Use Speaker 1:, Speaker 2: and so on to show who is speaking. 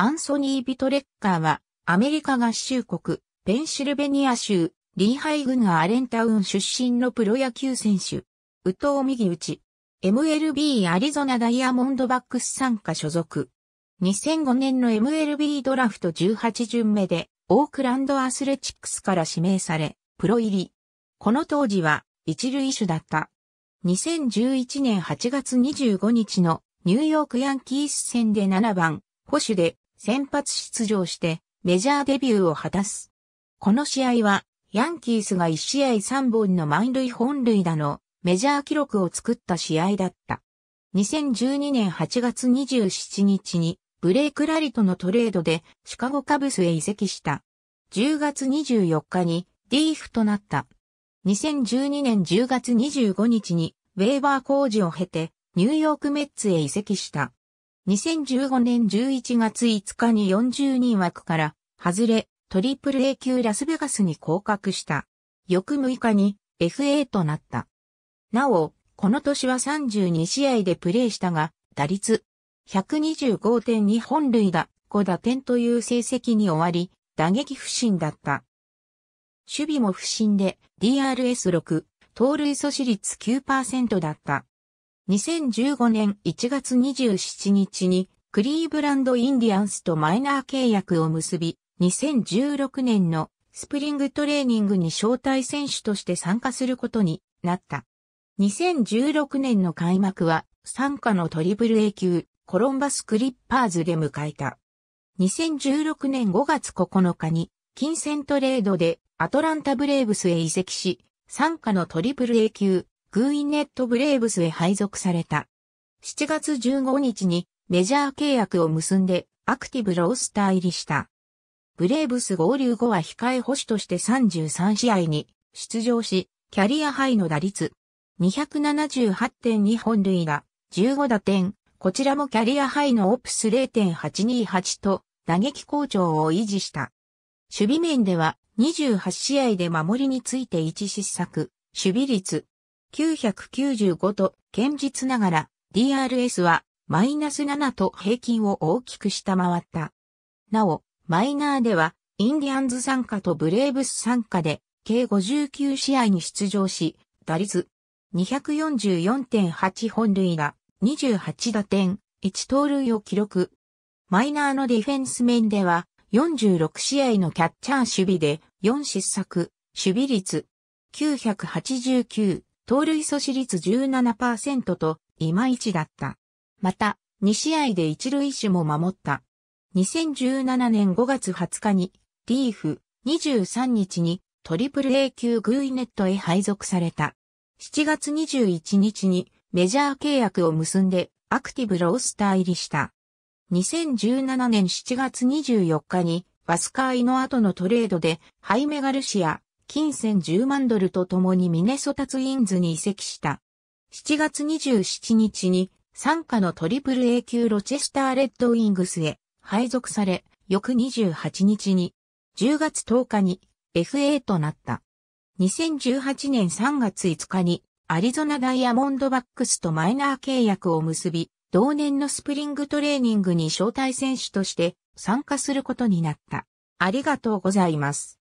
Speaker 1: アンソニー・ビトレッカーは、アメリカ合衆国、ペンシルベニア州、リーハイ郡アレンタウン出身のプロ野球選手。宇藤右打 MLB アリゾナダイヤモンドバックス参加所属。2005年の MLB ドラフト18巡目で、オークランドアスレチックスから指名され、プロ入り。この当時は、一塁手だった。2011年8月25日のニューヨークヤンキース戦で7番、保守で先発出場してメジャーデビューを果たす。この試合は、ヤンキースが1試合3本の満塁本塁打のメジャー記録を作った試合だった。2012年8月27日にブレイク・ラリとのトレードでシカゴカブスへ移籍した。10月24日にディーフとなった。2012年10月25日にウェーバー工事を経てニューヨークメッツへ移籍した。2015年11月5日に40人枠から外れ、トリプル A 級ラスベガスに降格した。翌6日に FA となった。なお、この年は32試合でプレーしたが、打率125.2本塁打、5打点という成績に終わり、打撃不振だった。守備も不振で DRS6、盗塁阻止率9%だった。2015年1月27日にクリーブランドインディアンスとマイナー契約を結び、2016年のスプリングトレーニングに招待選手として参加することになった。2016年の開幕は参加のトリプル A 級コロンバスクリッパーズで迎えた。2016年5月9日に金銭トレードでアトランタブレーブスへ移籍し、参加のトリプル A 級グーイネット・ブレーブスへ配属された。7月15日にメジャー契約を結んでアクティブロースター入りした。ブレーブス合流後は控え保守として33試合に出場し、キャリアハイの打率278.2本塁打15打点、こちらもキャリアハイのオプス0.828と打撃好調を維持した。守備面では28試合で守りについて1失策、守備率995と堅実ながら DRS はマイナス7と平均を大きく下回った。なお、マイナーではインディアンズ参加とブレーブス参加で計59試合に出場し、打率244.8本塁が28打点、1盗塁を記録。マイナーのディフェンス面では46試合のキャッチャー守備で4失策、守備率989、盗塁阻止率17%と、いまいちだった。また、2試合で一塁手も守った。2017年5月20日に、リーフ、23日に、トリプル A 級グイネットへ配属された。7月21日に、メジャー契約を結んで、アクティブロースター入りした。2017年7月24日に、バスカーイの後のトレードで、ハイメガルシア、金銭10万ドルと共にミネソタツインズに移籍した。7月27日に、参加のトリプル A 級ロチェスターレッドウィングスへ配属され、翌28日に、10月10日に FA となった。2018年3月5日に、アリゾナダイヤモンドバックスとマイナー契約を結び、同年のスプリングトレーニングに招待選手として参加することになった。ありがとうございます。